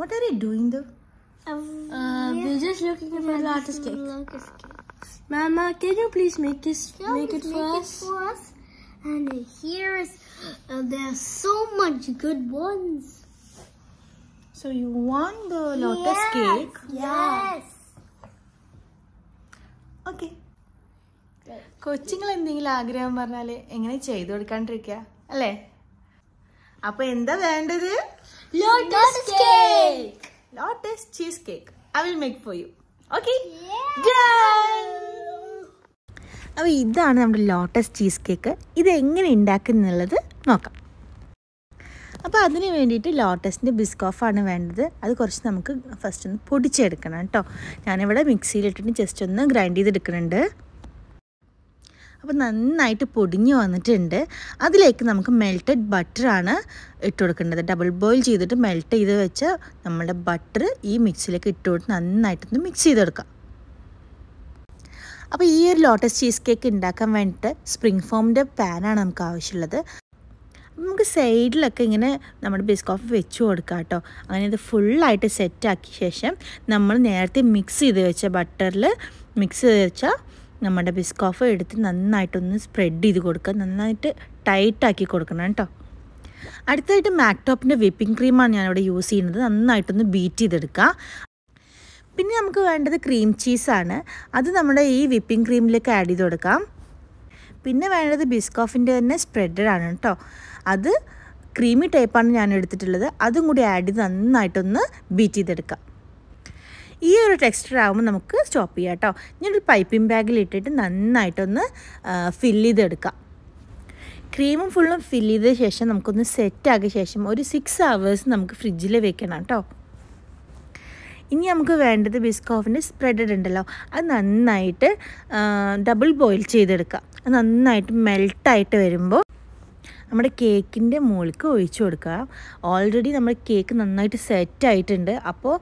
What are you doing though? uh, yeah. we're just looking at Mama Lotus cake. Lotus cake. Mama, can you please make this can make, it, make for us? it for us? And here is uh, there are so much good ones. So you want the lotus yes, cake? Yes. Okay കൊച്ചുങ്ങൾ എന്തെങ്കിലും ആഗ്രഹം പറഞ്ഞാൽ എങ്ങനെ ചെയ്തു കൊടുക്കാണ്ടിരിക്കുക അല്ലേ അപ്പൊ എന്താ വേണ്ടത് Lotus, cake. Lotus cheesecake. I will make for you. Okay? Yeah. അപ്പോൾ ഇതാണ് നമ്മുടെ ലോട്ടസ് ചീസ് കേക്ക് ഇത് എങ്ങനെ ഉണ്ടാക്കുന്നുള്ളത് നോക്കാം അപ്പോൾ അതിന് വേണ്ടിയിട്ട് ലോട്ടസിൻ്റെ ബിസ്കോഫാണ് വേണ്ടത് അത് കുറച്ച് നമുക്ക് ഫസ്റ്റ് ഒന്ന് പൊടിച്ചെടുക്കണം കേട്ടോ ഞാനിവിടെ മിക്സിയിലിട്ടിട്ട് ജസ്റ്റ് ഒന്ന് ഗ്രൈൻഡ് ചെയ്തെടുക്കുന്നുണ്ട് അപ്പോൾ നന്നായിട്ട് പൊടിഞ്ഞു വന്നിട്ടുണ്ട് അതിലേക്ക് നമുക്ക് മെൽറ്റഡ് ബട്ടറാണ് ഇട്ട് കൊടുക്കേണ്ടത് ഡബിൾ ബോയിൽ ചെയ്തിട്ട് മെൽറ്റ് ചെയ്ത് വെച്ച നമ്മുടെ ബട്ടർ ഈ മിക്സിലേക്ക് ഇട്ട് കൊടുത്ത് നന്നായിട്ടൊന്ന് മിക്സ് ചെയ്തെടുക്കാം അപ്പോൾ ഈ ഒരു ലോട്ടസ് ചീസ് കേക്ക് ഉണ്ടാക്കാൻ വേണ്ടിയിട്ട് സ്പ്രിംഗ് ഫോമിൻ്റെ പാനാണ് നമുക്ക് ആവശ്യമുള്ളത് നമുക്ക് സൈഡിലൊക്കെ ഇങ്ങനെ നമ്മുടെ ബിസ്കോഫ് വെച്ച് കൊടുക്കാം കേട്ടോ അങ്ങനെ ഇത് ഫുള്ളായിട്ട് സെറ്റാക്കിയ ശേഷം നമ്മൾ നേരത്തെ മിക്സ് ചെയ്ത് വെച്ച ബട്ടറിൽ മിക്സ് ചെയ്ത് വെച്ചാൽ നമ്മുടെ ബിസ്കോഫ് എടുത്ത് നന്നായിട്ടൊന്ന് സ്പ്രെഡ് ചെയ്ത് കൊടുക്കുക നന്നായിട്ട് ടൈറ്റാക്കി കൊടുക്കണം കേട്ടോ അടുത്തതായിട്ട് മാക്ടോപ്പിൻ്റെ വിപ്പിംഗ് ക്രീമാണ് ഞാനിവിടെ യൂസ് ചെയ്യുന്നത് നന്നായിട്ടൊന്ന് ബീറ്റ് ചെയ്തെടുക്കുക പിന്നെ നമുക്ക് വേണ്ടത് ക്രീം ചീസാണ് അത് നമ്മുടെ ഈ വിപ്പിംഗ് ക്രീമിലേക്ക് ആഡ് ചെയ്ത് കൊടുക്കാം പിന്നെ വേണ്ടത് ബിസ്കോഫിൻ്റെ തന്നെ സ്പ്രെഡാണ് കേട്ടോ അത് ക്രീമി ടൈപ്പാണ് ഞാൻ എടുത്തിട്ടുള്ളത് അതും കൂടി ആഡ് ചെയ്ത് നന്നായിട്ടൊന്ന് ബീറ്റ് ചെയ്തെടുക്കാം ഈ ഒരു ടെക്സ്ചർ ആകുമ്പോൾ നമുക്ക് സ്റ്റോപ്പ് ചെയ്യാം കേട്ടോ ഞാനൊരു പൈപ്പിംഗ് ബാഗിൽ ഇട്ടിട്ട് നന്നായിട്ടൊന്ന് ഫില്ല് ചെയ്തെടുക്കാം ക്രീമും ഫുള്ളും ഫില്ല് ചെയ്ത ശേഷം നമുക്കൊന്ന് സെറ്റാക്കിയ ശേഷം ഒരു സിക്സ് അവേഴ്സ് നമുക്ക് ഫ്രിഡ്ജിൽ വെക്കണം കേട്ടോ ഇനി നമുക്ക് വേണ്ടത് ബിസ്കോഫിൻ്റെ സ്പ്രെഡ് ഉണ്ടല്ലോ അത് നന്നായിട്ട് ഡബിൾ ബോയിൽ ചെയ്തെടുക്കുക അത് നന്നായിട്ട് മെൽട്ടായിട്ട് വരുമ്പോൾ നമ്മുടെ കേക്കിൻ്റെ മുകൾക്ക് ഒഴിച്ചു കൊടുക്കുക ഓൾറെഡി നമ്മുടെ കേക്ക് നന്നായിട്ട് സെറ്റായിട്ടുണ്ട് അപ്പോൾ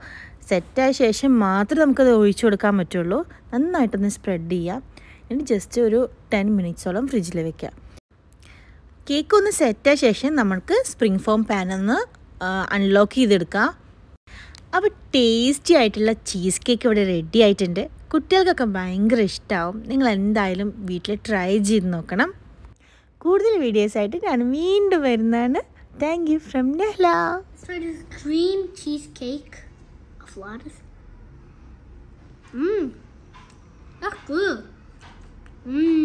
സെറ്റായ ശേഷം മാത്രമേ നമുക്കത് ഒഴിച്ചു കൊടുക്കാൻ പറ്റുള്ളൂ നന്നായിട്ടൊന്ന് സ്പ്രെഡ് ചെയ്യാം ഇനി ജസ്റ്റ് ഒരു ടെൻ മിനിറ്റ്സോളം ഫ്രിഡ്ജിൽ വെക്കുക കേക്ക് ഒന്ന് സെറ്റായ ശേഷം നമുക്ക് സ്പ്രിംഗ് ഫോം പാനൊന്ന് അൺലോക്ക് ചെയ്തെടുക്കാം അപ്പോൾ ടേസ്റ്റി ആയിട്ടുള്ള ചീസ് കേക്ക് ഇവിടെ റെഡി ആയിട്ടുണ്ട് കുട്ടികൾക്കൊക്കെ ഭയങ്കര ഇഷ്ടമാവും നിങ്ങൾ എന്തായാലും വീട്ടിൽ ട്രൈ ചെയ്ത് നോക്കണം കൂടുതൽ വീഡിയോസ് ആയിട്ട് ഞാൻ വീണ്ടും വരുന്നതാണ് thank you from Nehla cream cheese cake flowers. Mmm, that's good. Mmm.